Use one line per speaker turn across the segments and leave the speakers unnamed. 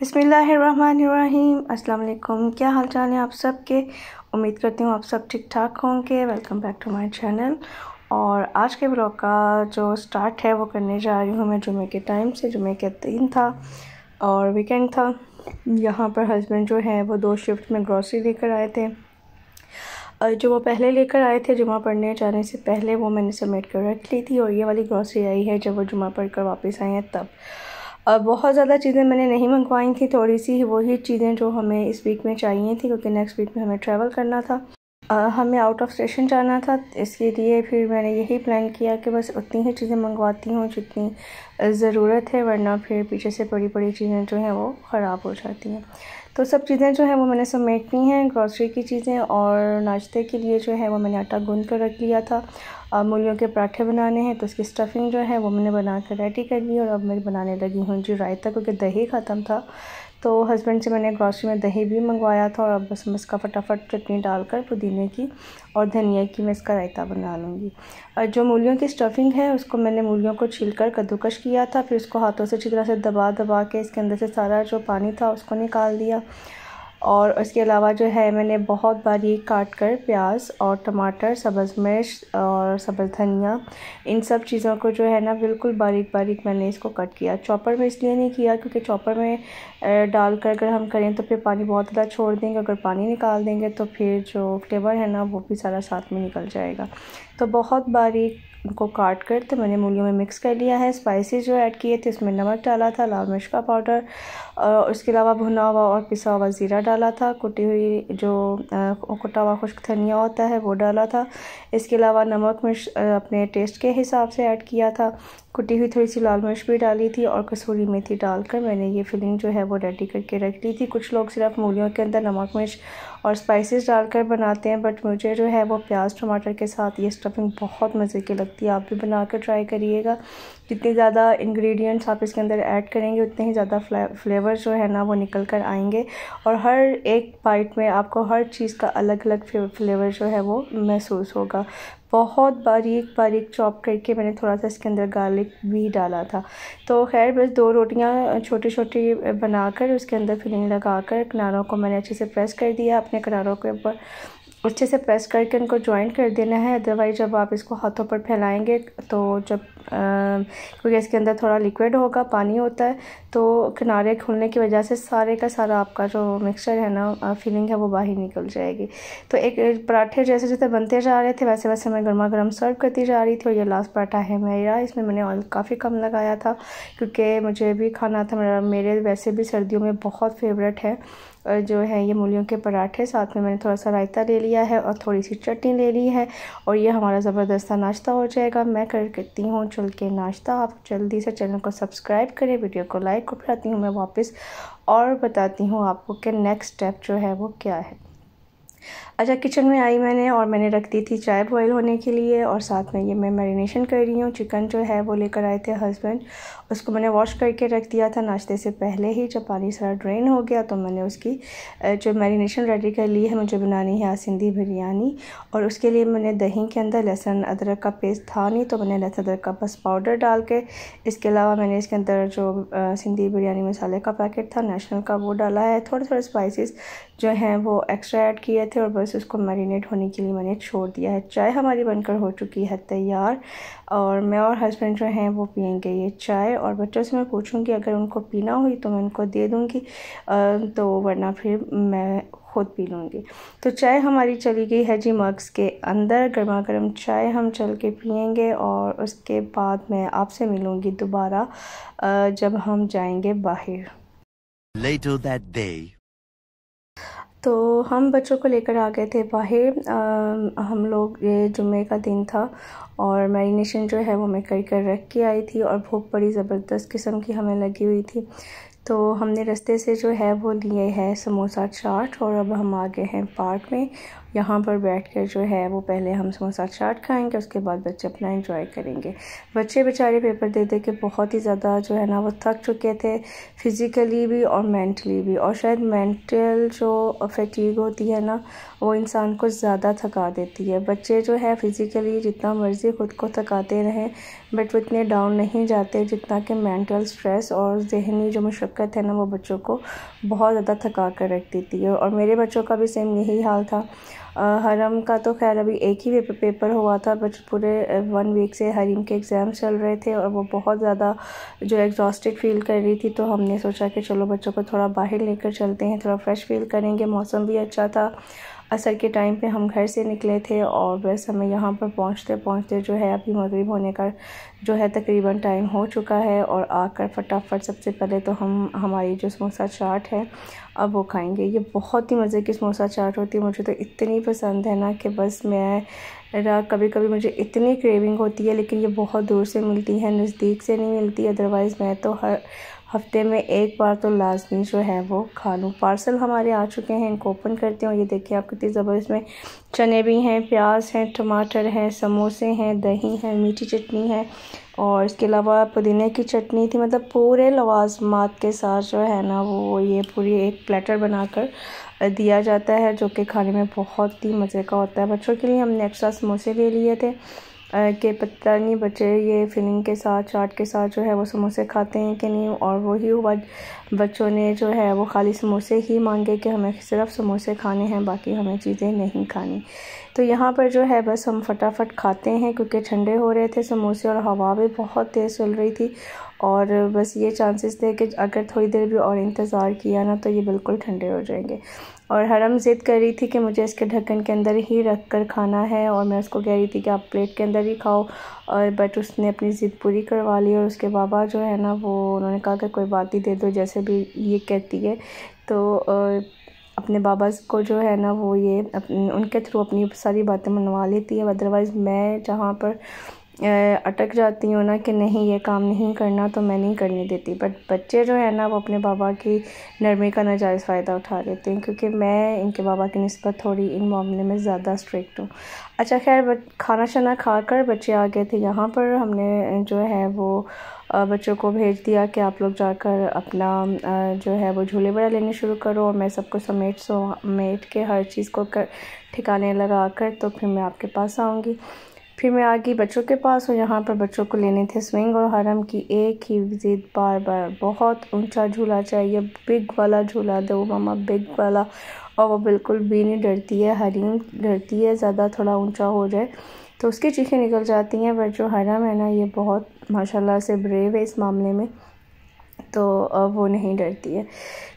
बिसमीम् अल्लाम क्या हाल चाल है आप सब के उम्मीद करती हूँ आप सब ठीक ठाक होंगे welcome back to my channel और आज के ब्लॉग का जो स्टार्ट है वो करने जा रही हूँ मैं जुमे के टाइम से जुमे के दिन था और वीकेंड था यहाँ पर हस्बैंड जो है वो दो शिफ्ट में ग्रॉसरी लेकर आए थे जो वो पहले लेकर आए थे जुमा पढ़ने जाने से पहले वो मैंने सबमिट कर रख ली थी और ये वाली ग्रॉसरी आई है जब वो जुमा पढ़ कर वापस आए हैं तब और बहुत ज़्यादा चीज़ें मैंने नहीं मंगवाई थी थोड़ी सी वही चीज़ें जो हमें इस वीक में चाहिए थी क्योंकि नेक्स्ट वीक में हमें ट्रैवल करना था आ, हमें आउट ऑफ स्टेशन जाना था इसके लिए फिर मैंने यही प्लान किया कि बस उतनी ही चीज़ें मंगवाती हूँ जितनी ज़रूरत है वरना फिर पीछे से बड़ी बड़ी चीज़ें जो हैं वो ख़राब हो जाती हैं तो सब चीज़ें जो है वो मैंने समेटनी हैं ग्रॉसरी की चीज़ें और नाश्ते के लिए जो है वो मैंने आटा गूंद कर रख लिया था अब मूलियों के पराठे बनाने हैं तो उसकी स्टफिंग जो है वो मैंने बना कर रेडी कर ली और अब मैं बनाने लगी हूँ जी रायता क्योंकि दही ख़त्म था तो हस्बैंड से मैंने ग्रॉसरी में दही भी मंगवाया था और अब बस मैं इसका फटाफट चटनी डालकर पुदीने की और धनिया की मैं इसका रायता बना लूँगी और जो मूलियों की स्टफिंग है उसको मैंने मूलियों को छीलकर कद्दूकश किया था फिर उसको हाथों से अच्छी तरह से दबा दबा के इसके अंदर से सारा जो पानी था उसको निकाल दिया और इसके अलावा जो है मैंने बहुत बारीक काट कर प्याज और टमाटर सब्ज़ मिर्च और सब्ज़ धनिया इन सब चीज़ों को जो है ना बिल्कुल बारीक बारीक मैंने इसको कट किया चॉपर में इसलिए नहीं किया क्योंकि चॉपर में डाल कर अगर हम करें तो फिर पानी बहुत ज़्यादा छोड़ देंगे अगर पानी निकाल देंगे तो फिर जो फ्लेवर है ना वो भी सारा साथ में निकल जाएगा तो बहुत बारीक उनको काट कर तो मैंने मूलियों में मिक्स कर लिया है स्पाइसी जो ऐड किए थे इसमें नमक डाला था लाल मिर्च का पाउडर और उसके अलावा भुना हुआ और पिसा हुआ ज़ीरा डाला था कुटी हुई जो कुटा हुआ खुश्क धनिया होता है वो डाला था इसके अलावा नमक मिर्च अपने टेस्ट के हिसाब से ऐड किया था कुटी हुई थोड़ी सी लाल मिर्च भी डाली थी और कसूरी मेथी डालकर मैंने ये फिलिंग जो है वो रेडी करके रख ली थी कुछ लोग सिर्फ मूलियों के अंदर नमक मिर्च और स्पाइसेस डालकर बनाते हैं बट मुझे जो है वो प्याज टमाटर के साथ ये स्टफिंग बहुत मज़े की लगती है आप भी बना कर ट्राई करिएगा जितने ज़्यादा इंग्रेडिएंट्स आप इसके अंदर ऐड करेंगे उतने ही ज़्यादा फ्लेवर जो है ना वो निकल कर आएंगे और हर एक बाइट में आपको हर चीज़ का अलग अलग फ्लेवर जो है वो महसूस होगा बहुत बारीक बारीक चॉप करके मैंने थोड़ा सा इसके अंदर गार्लिक भी डाला था तो खैर बस दो रोटियां छोटी छोटी बनाकर उसके अंदर फिलिंग लगा कर किनारों को मैंने अच्छे से प्रेस कर दिया अपने किनारों के ऊपर अच्छे से प्रेस करके उनको ज्वाइन कर देना है अदरवाइज़ जब आप इसको हाथों पर फैलाएंगे तो जब क्योंकि इसके अंदर थोड़ा लिक्विड होगा पानी होता है तो किनारे खुलने की वजह से सारे का सारा आपका जो मिक्सचर है ना फीलिंग है वो बाहर निकल जाएगी तो एक पराठे जैसे जैसे बनते जा रहे थे वैसे वैसे मैं गर्मा गर्म सर्व करती जा रही थी और ये लास्ट पराठा है मेरा इसमें मैंने ऑयल काफ़ी कम लगाया था क्योंकि मुझे भी खाना था मेरा मेरे वैसे भी सर्दियों में बहुत फेवरेट है जो है ये मूलियों के पराठे साथ में मैंने थोड़ा सा रायता ले लिया है और थोड़ी सी चटनी ले ली है और ये हमारा ज़बरदस्त नाश्ता हो जाएगा मैं कर करती हूँ चल के नाश्ता आप जल्दी से चैनल को सब्सक्राइब करें वीडियो को लाइक कर आती हूँ मैं वापस और बताती हूँ आपको कि नेक्स्ट स्टेप जो है वो क्या है अच्छा किचन में आई मैंने और मैंने रख दी थी चाय बॉयल होने के लिए और साथ में ये मैं मैरिनेशन कर रही हूँ चिकन जो है वो लेकर आए थे हस्बैंड उसको मैंने वॉश करके रख दिया था नाश्ते से पहले ही जब पानी सारा ड्रेन हो गया तो मैंने उसकी जो मैरिनेशन रेडी कर ली है मुझे बनानी है आसिंदी बिरयानी और उसके लिए मैंने दही के अंदर लहसुन अदरक का पेस्ट था नहीं तो मैंने लहसुन अदरक का बस पाउडर डाल के इसके अलावा मैंने इसके अंदर जो सिंधी बिरयानी मसाले का पैकेट था नेशनल का वो डाला है थोड़े थोड़े स्पाइसिस जो हैं वो एक्स्ट्रा ऐड किए थे और बस बस उसको मैरिनेट होने के लिए मैंने छोड़ दिया है चाय हमारी बनकर हो चुकी है तैयार और मैं और हस्बैंड जो हैं वो पियेंगे ये चाय और बच्चों से मैं पूछूंगी अगर उनको पीना हुई तो मैं उनको दे दूँगी तो वरना फिर मैं खुद पी लूँगी तो चाय हमारी चली गई है जी मग्स के अंदर गर्मा गर्म चाय हम चल के पियेंगे और उसके बाद मैं आपसे मिलूँगी दोबारा जब हम जाएंगे बाहर Later that day. तो हम बच्चों को लेकर आ गए थे बाहर हम लोग ये जुम्मे का दिन था और मैरिनेशन जो है वो मैं कर कर रख के आई थी और भूख बड़ी ज़बरदस्त किस्म की हमें लगी हुई थी तो हमने रास्ते से जो है वो लिए हैं समोसा चाट और अब हम आ गए हैं पार्क में यहाँ पर बैठ कर जो है वो पहले हम समोसा चाट खाएंगे उसके बाद बच्चे अपना इंजॉय करेंगे बच्चे बेचारे पेपर दे दे के बहुत ही ज़्यादा जो है ना वो थक चुके थे फिज़िकली भी और मैंटली भी और शायद मैंटल जो फटीग होती है ना वो इंसान को ज़्यादा थका देती है बच्चे जो है फ़िज़िकली जितना मर्ज़ी ख़ुद को थकाते रहें बट वो इतने डाउन नहीं जाते जितना कि मैंटल स्ट्रेस और जहनी जो मशक्क़त है ना वो बच्चों को बहुत ज़्यादा थका कर रख देती है और मेरे बच्चों का भी सेम यही हाल था हरम का तो खैर अभी एक ही पेपर हुआ था बट पूरे वन वीक से हरीम के एग्ज़ाम्स चल रहे थे और वो बहुत ज़्यादा जो एग्जॉस्टेड फील कर रही थी तो हमने सोचा कि चलो बच्चों को थोड़ा बाहर लेकर चलते हैं थोड़ा फ्रेश फील करेंगे मौसम भी अच्छा था असर के टाइम पे हम घर से निकले थे और बस हमें यहाँ पर पहुँचते पहुँचते जो है अभी मगरब होने का जो है तकरीबन टाइम हो चुका है और आकर फटाफट सबसे पहले तो हम हमारी जो समोसा चाट है अब वो खाएंगे ये बहुत ही मज़े की समोसा चाट होती है मुझे तो इतनी पसंद है ना कि बस मैं कभी कभी मुझे इतनी क्रेविंग होती है लेकिन ये बहुत दूर से मिलती है नज़दीक से नहीं मिलती अदरवाइज़ मैं तो हर हफ्ते में एक बार तो लाजमी जो है वो खा लूँ पार्सल हमारे आ चुके हैं इनको ओपन करते हैं ये देखिए आप कितनी ज़बरदस्त में चने भी हैं प्याज हैं टमाटर हैं समोसे हैं दही हैं मीठी चटनी है और इसके अलावा पुदीने की चटनी थी मतलब पूरे लवाजमात के साथ जो है ना वो ये पूरी एक प्लेटर बनाकर दिया जाता है जो कि खाने में बहुत ही मज़े का होता है बच्चों के लिए हमने एक्स्ट्रा समोसे ले लिए थे के पता नहीं बच्चे ये फिलिंग के साथ चाट के साथ जो है वो समोसे खाते हैं कि नहीं और वही हुआ बच्चों ने जो है वो खाली समोसे ही मांगे कि हमें सिर्फ समोसे खाने हैं बाकी हमें चीज़ें नहीं खानी तो यहाँ पर जो है बस हम फटाफट खाते हैं क्योंकि ठंडे हो रहे थे समोसे और हवा भी बहुत तेज़ चल रही थी और बस ये चांसेस थे कि अगर थोड़ी देर भी और इंतज़ार किया ना तो ये बिल्कुल ठंडे हो जाएंगे और हरम ज़िद कर रही थी कि मुझे इसके ढक्कन के अंदर ही रख कर खाना है और मैं उसको कह रही थी कि आप प्लेट के अंदर ही खाओ और बट उसने अपनी ज़िद पूरी करवा ली और उसके बाबा जो है ना वो उन्होंने कहा कि कोई बात ही दे दो जैसे भी ये कहती है तो अपने बाबा को जो है ना वो ये उनके थ्रू अपनी सारी बातें मनवा लेती है अदरवाइज़ मैं जहाँ पर अटक जाती हूँ ना कि नहीं ये काम नहीं करना तो मैं नहीं करने देती बट बच्चे जो है ना वो अपने बाबा की नरमी का नाजायज़ फ़ायदा उठा लेते हैं क्योंकि मैं इनके बाबा की नस्बत थोड़ी इन मामले में ज़्यादा स्ट्रिक्ट हूँ अच्छा खैर खाना शाना खा कर बच्चे आ गए थे यहाँ पर हमने जो है वो बच्चों को भेज दिया कि आप लोग जाकर अपना जो है वो झूले बड़ा लेने शुरू करो और मैं सबको समेट समेट के हर चीज़ को कर ठिकाने लगा कर तो फिर मैं आपके पास आऊँगी फिर मैं आ गई बच्चों के पास और यहाँ पर बच्चों को लेने थे स्विंग और हरम की एक ही जिद बार बार बहुत ऊंचा झूला चाहिए बिग वाला झूला दो मामा बिग वाला और वो बिल्कुल भी नहीं डरती है हरीम डरती है ज़्यादा थोड़ा ऊंचा हो जाए तो उसकी चीखें निकल जाती हैं बट जो हरम है ना ये बहुत माशाल्लाह से ब्रेव है इस मामले में तो वो नहीं डरती है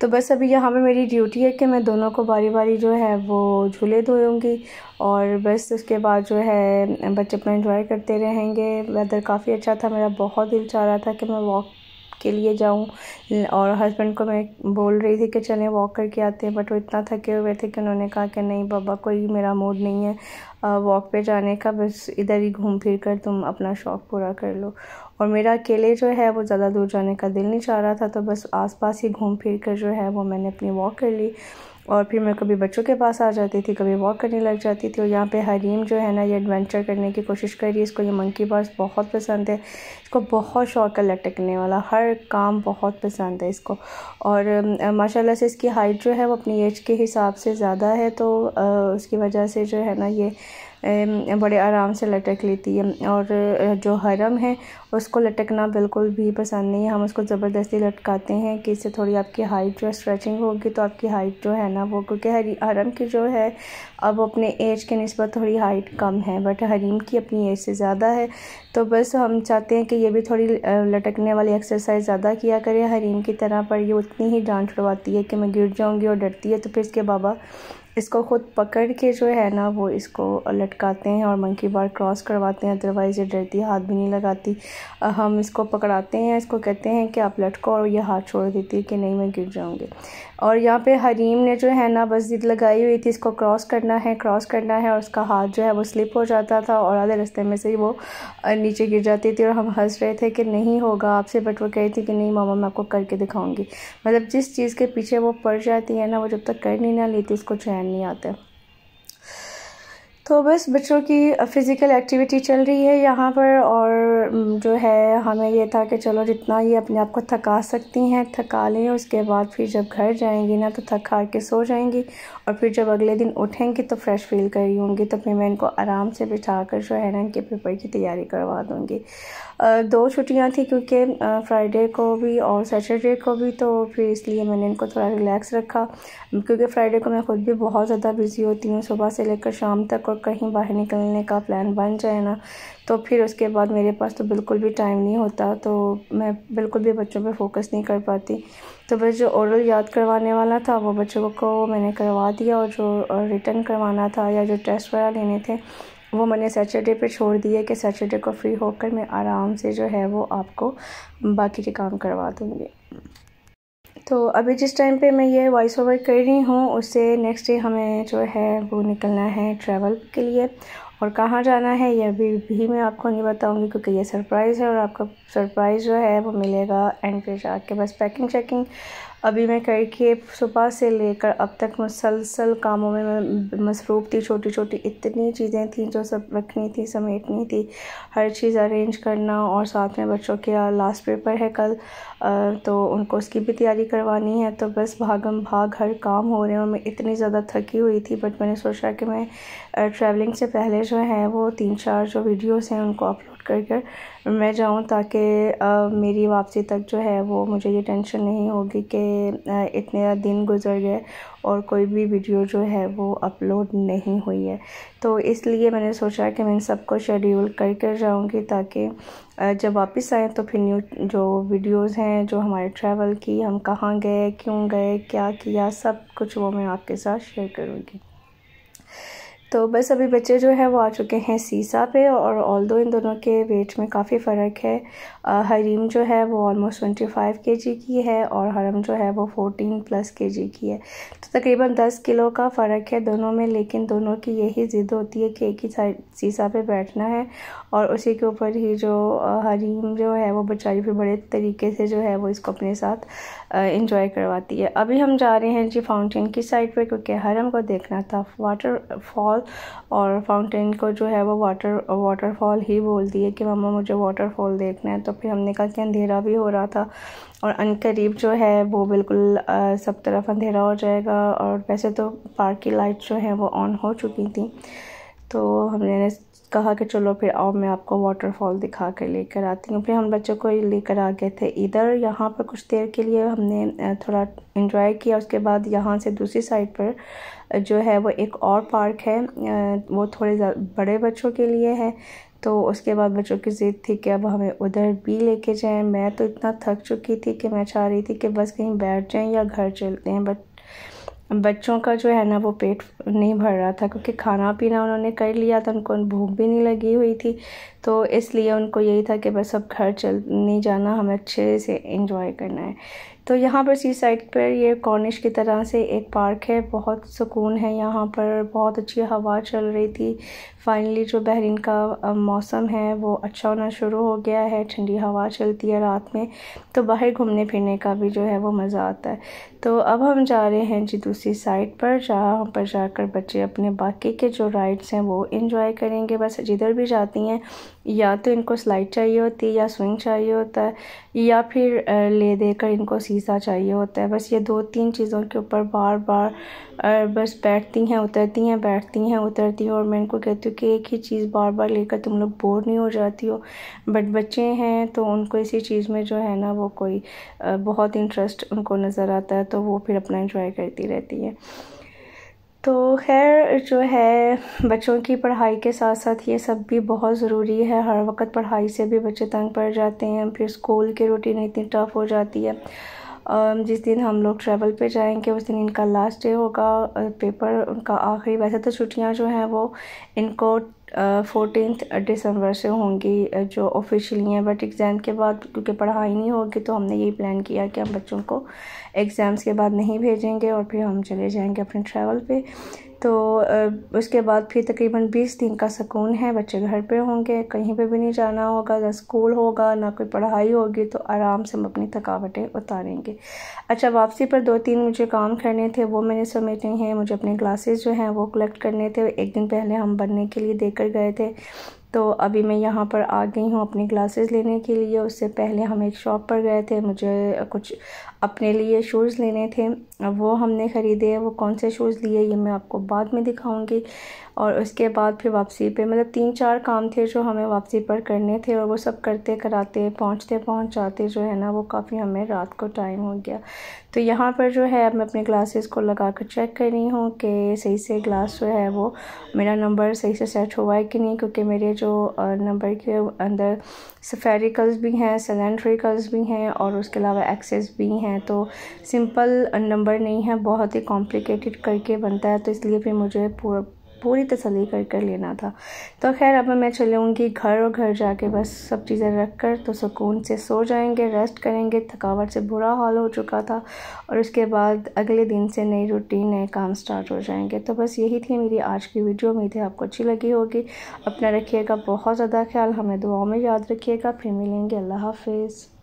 तो बस अभी यहाँ पे मेरी ड्यूटी है कि मैं दोनों को बारी बारी जो है वो झूले धोऊँगी और बस उसके बाद जो है बच्चे अपना इंजॉय करते रहेंगे वेदर काफ़ी अच्छा था मेरा बहुत दिल चाह रहा था कि मैं वॉक के लिए जाऊं और हस्बैंड को मैं बोल रही थी कि चलें वॉक करके आते हैं बट वो इतना थके हुए थे कि उन्होंने कहा कि नहीं बाबा कोई मेरा मूड नहीं है वॉक पे जाने का बस इधर ही घूम फिर कर तुम अपना शौक़ पूरा कर लो और मेरा अकेले जो है वो ज़्यादा दूर जाने का दिल नहीं चाह रहा था तो बस आसपास ही घूम फिर कर जो है वो मैंने अपनी वॉक कर ली और फिर मैं कभी बच्चों के पास आ जाती थी कभी वॉक करने लग जाती थी और यहाँ पे हरीम जो है ना ये एडवेंचर करने की कोशिश कर रही है इसको ये मंकी बार्स बहुत पसंद है इसको बहुत शौक है लटकने वाला हर काम बहुत पसंद है इसको और माशाल्लाह से इसकी हाइट जो है वो अपनी एज के हिसाब से ज़्यादा है तो उसकी वजह से जो है ना ये बड़े आराम से लटक लेती है और जो हरम है उसको लटकना बिल्कुल भी पसंद नहीं है हम उसको ज़बरदस्ती लटकाते हैं कि इससे थोड़ी आपकी हाइट जो स्ट्रेचिंग होगी तो आपकी हाइट जो है ना वो क्योंकि हरम की जो है अब अपने एज के नस्बत थोड़ी हाइट कम है बट हरीम की अपनी एज से ज़्यादा है तो बस हम चाहते हैं कि ये भी थोड़ी लटकने वाली एक्सरसाइज ज़्यादा किया करें हरीम की तरह पर ये उतनी ही डांट छुड़वाती है कि मैं गिर जाऊँगी और डरती है तो फिर इसके बाबा इसको ख़ुद पकड़ के जो है ना वो इसको लटकाते हैं और मंकी बार क्रॉस करवाते हैं अदरवाइज़ ये डरती हाथ भी नहीं लगाती हम इसको पकड़ाते हैं इसको कहते हैं कि आप लटको और ये हाथ छोड़ देती है कि नहीं मैं गिर जाऊँगी और यहाँ पे हरीम ने जो है ना बस लगाई हुई थी इसको क्रॉस करना है क्रॉस करना है और उसका हाथ जो है वो स्लिप हो जाता था और आधे रास्ते में से ही वो नीचे गिर जाती थी और हम हंस रहे थे कि नहीं होगा आपसे बट वो कह थी कि नहीं मामा मैं आपको करके दिखाऊंगी मतलब जिस चीज़ के पीछे वो पड़ जाती है ना वो जब तक कर नहीं ना लेती उसको चैन नहीं आता तो बस बच्चों की फ़िज़िकल एक्टिविटी चल रही है यहाँ पर और जो है हमें ये था कि चलो जितना ये अपने आप को थका सकती हैं थका लें उसके बाद फिर जब घर जाएंगी ना तो थका के सो जाएंगी और फिर जब अगले दिन उठेंगी तो फ्रेश फील करी होंगी तो फिर मैं इनको आराम से बिठा कर जो है ना इनके पेपर की तैयारी करवा दूँगी दो छुट्टियाँ थी क्योंकि फ्राइडे को भी और सैटरडे को भी तो फिर इसलिए मैंने इनको थोड़ा रिलैक्स रखा क्योंकि फ्राइडे को मैं ख़ुद भी बहुत ज़्यादा बिज़ी होती हूँ सुबह से लेकर शाम तक आपका कहीं बाहर निकलने का प्लान बन जाए ना तो फिर उसके बाद मेरे पास तो बिल्कुल भी टाइम नहीं होता तो मैं बिल्कुल भी बच्चों पे फोकस नहीं कर पाती तो बस जो ओरल याद करवाने वाला था वो बच्चों को मैंने करवा दिया और जो रिटर्न करवाना था या जो टेस्ट वगैरह लेने थे वो मैंने सैटरडे पे छोड़ दिया कि सैटरडे को फ्री होकर मैं आराम से जो है वो आपको बाकी के काम करवा दूँगी तो अभी जिस टाइम पे मैं ये वॉइस ओवर कर रही हूँ उससे नेक्स्ट डे हमें जो है वो निकलना है ट्रैवल के लिए और कहाँ जाना है ये अभी भी मैं आपको नहीं बताऊँगी क्योंकि ये सरप्राइज़ है और आपका सरप्राइज़ जो है वो मिलेगा एंड पे जाके बस पैकिंग चैकिंग अभी मैं करके सुबह से लेकर अब तक मुसलसल कामों में मैं मसरूफ़ थी छोटी छोटी इतनी चीज़ें थी जो सब रखनी थी समेटनी थी हर चीज़ अरेंज करना और साथ में बच्चों के लास्ट पेपर है कल तो उनको उसकी भी तैयारी करवानी है तो बस भागम भाग हर काम हो रहे हैं और मैं इतनी ज़्यादा थकी हुई थी बट मैंने सोचा कि मैं ट्रैवलिंग से पहले जो है वो तीन चार जो वीडियोज़ हैं उनको अपलोड कर कर मैं जाऊँ ताकि मेरी वापसी तक जो है वो मुझे ये टेंशन नहीं होगी कि इतने दिन गुजर गए और कोई भी वीडियो जो है वो अपलोड नहीं हुई है तो इसलिए मैंने सोचा कि मैं इन सबको शेड्यूल कर कर जाऊँगी ताकि जब वापस आएँ तो फिर न्यू जो वीडियोस हैं जो हमारे ट्रैवल की हम कहाँ गए क्यों गए क्या किया सब कुछ वो मैं आपके साथ शेयर करूँगी तो बस अभी बच्चे जो है वो आ चुके हैं सीसा पे और ऑल दो इन दोनों के वेट में काफ़ी फ़र्क है हरीम जो है वो ऑलमोस्ट ट्वेंटी फाइव के जी की है और हरम जो है वो फोर्टीन प्लस के जी की है तो तकरीबन दस किलो का फ़र्क है दोनों में लेकिन दोनों की यही ज़िद्द होती है कि एक ही साइड सीसा पे बैठना है और उसी के ऊपर ही जो हरीम जो है वो बेचारी फिर बड़े तरीके से जो है वो इसको अपने साथ इंजॉय करवाती है अभी हम जा रहे हैं जी फाउंटेन की साइड पर क्योंकि हरम को देखना था वाटर फॉल और फाउंटेन को जो है वो वाटर वाटरफॉल ही बोलती है कि मम्मा मुझे वाटरफॉल देखना है तो फिर हमने कहा कि अंधेरा भी हो रहा था और अनकरीब जो है वो बिल्कुल सब तरफ अंधेरा हो जाएगा और वैसे तो पार्क की लाइट जो है वो ऑन हो चुकी थी तो हमने कहा कि चलो फिर आओ मैं आपको वाटरफॉल दिखा कर लेकर आती हूँ फिर हम बच्चों को लेकर आ गए थे इधर यहाँ पर कुछ देर के लिए हमने थोड़ा इन्जॉय किया उसके बाद यहाँ से दूसरी साइड पर जो है वो एक और पार्क है वो थोड़े बड़े बच्चों के लिए है तो उसके बाद बच्चों की ज़िद थी कि अब हमें उधर भी लेके जाएं मैं तो इतना थक चुकी थी कि मैं चाह रही थी कि बस कहीं बैठ जाएं या घर चलते हैं बट बच्चों का जो है ना वो पेट नहीं भर रहा था क्योंकि खाना पीना उन्होंने कर लिया था उनको भूख भी नहीं लगी हुई थी तो इसलिए उनको यही था कि बस अब घर चल नहीं जाना हमें अच्छे से इन्जॉय करना है तो यहाँ पर सी साइड पर ये कॉर्निश की तरह से एक पार्क है बहुत सुकून है यहाँ पर बहुत अच्छी हवा चल रही थी फाइनली जो बहरीन का मौसम है वो अच्छा होना शुरू हो गया है ठंडी हवा चलती है रात में तो बाहर घूमने फिरने का भी जो है वो मज़ा आता है तो अब हम जा रहे हैं जी दूसरी साइड पर जहाँ पर जाकर बच्चे अपने बाकी के जो राइड्स हैं वो इन्जॉय करेंगे बस जिधर भी जाती हैं या तो इनको स्लाइड चाहिए होती है या स्विंग चाहिए होता है या फिर ले देकर इनको सीसा चाहिए होता है बस ये दो तीन चीज़ों के ऊपर बार बार बस बैठती हैं उतरती हैं बैठती हैं उतरती हैं और मैं इनको कहती हूँ कि एक ही चीज़ बार बार लेकर तुम लोग बोर नहीं हो जाती हो बट बच्चे हैं तो उनको इसी चीज़ में जो है ना वो कोई बहुत इंटरेस्ट उनको नज़र आता है तो वो फिर अपना इन्जॉय करती रहती है तो खैर जो है बच्चों की पढ़ाई के साथ साथ ये सब भी बहुत ज़रूरी है हर वक्त पढ़ाई से भी बच्चे तंग पड़ जाते हैं फिर स्कूल की रूटीन इतनी टफ़ हो जाती है जिस दिन हम लोग ट्रैवल पे जाएंगे उस दिन इनका लास्ट डे होगा पेपर उनका आखिरी वैसे तो छुट्टियां जो हैं वो इनको फोर्टीन दिसंबर से होंगी जो ऑफिशियली हैं बट एग्ज़ाम के बाद क्योंकि पढ़ाई नहीं होगी तो हमने यही प्लान किया कि हम बच्चों को एग्ज़ाम्स के बाद नहीं भेजेंगे और फिर हम चले जाएंगे अपने ट्रैवल पे तो उसके बाद फिर तकरीबन बीस दिन का सुकून है बच्चे घर पे होंगे कहीं पे भी नहीं जाना होगा ना स्कूल होगा ना कोई पढ़ाई होगी तो आराम से हम अपनी थकावटें उतारेंगे अच्छा वापसी पर दो तीन मुझे काम करने थे वो मैंने समेटे हैं मुझे अपने क्लासेज जो हैं वो कलेक्ट करने थे एक दिन पहले हम बनने के लिए देकर गए थे तो अभी मैं यहाँ पर आ गई हूँ अपनी ग्लासेस लेने के लिए उससे पहले हम एक शॉप पर गए थे मुझे कुछ अपने लिए शूज़ लेने थे वो हमने ख़रीदे वो कौन से शूज़ लिए ये मैं आपको बाद में दिखाऊंगी और उसके बाद फिर वापसी पे मतलब तीन चार काम थे जो हमें वापसी पर करने थे और वो सब करते कराते पहुँचते पहुँचाते जो है ना वो काफ़ी हमें रात को टाइम हो गया तो यहाँ पर जो है मैं अपने ग्लासेस को लगा कर चेक कर रही हूँ कि सही से ग्लास जो है वो मेरा नंबर सही से सेट हुआ है कि नहीं क्योंकि मेरे जो नंबर के अंदर सफेरिकल्स भी हैं सिलेंड्रिकल्स भी हैं और उसके अलावा एक्सेस भी हैं तो सिंपल नंबर नहीं है बहुत ही कॉम्प्लिकेटेड करके बनता है तो इसलिए फिर मुझे पूरा पूरी तसली कर कर लेना था तो खैर अब मैं चलूँगी घर और घर जाके बस सब चीज़ें रख कर तो सुकून से सो जाएंगे रेस्ट करेंगे थकावट से बुरा हाल हो चुका था और उसके बाद अगले दिन से नई रूटीन नए काम स्टार्ट हो जाएंगे तो बस यही थी मेरी आज की वीडियो उम्मीद है आपको अच्छी लगी होगी अपना रखिएगा बहुत ज़्यादा ख्याल हमें दुआओं में याद रखिएगा फिर मिलेंगे अल्लाह हाफिज़